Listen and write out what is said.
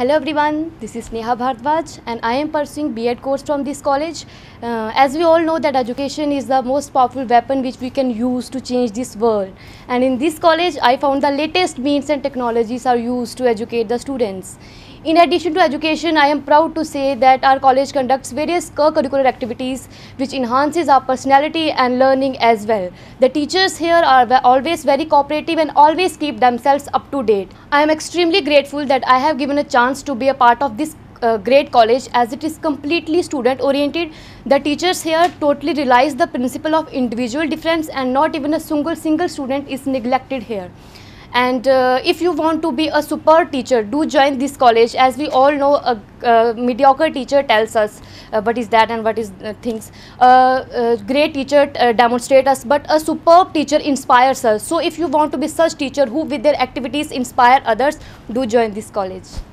Hello everyone, this is Neha Bhardwaj and I am pursuing B.Ed course from this college. Uh, as we all know that education is the most powerful weapon which we can use to change this world. And in this college, I found the latest means and technologies are used to educate the students. In addition to education, I am proud to say that our college conducts various co-curricular activities which enhances our personality and learning as well. The teachers here are always very cooperative and always keep themselves up to date. I am extremely grateful that I have given a chance to be a part of this uh, great college as it is completely student oriented. The teachers here totally realize the principle of individual difference and not even a single, single student is neglected here and uh, if you want to be a super teacher do join this college as we all know a, mediocre teacher tells us uh, what is that and what is uh, things a great teacher uh, demonstrates us but a superb teacher inspires us so if you want to be such teacher who with their activities inspire others do join this college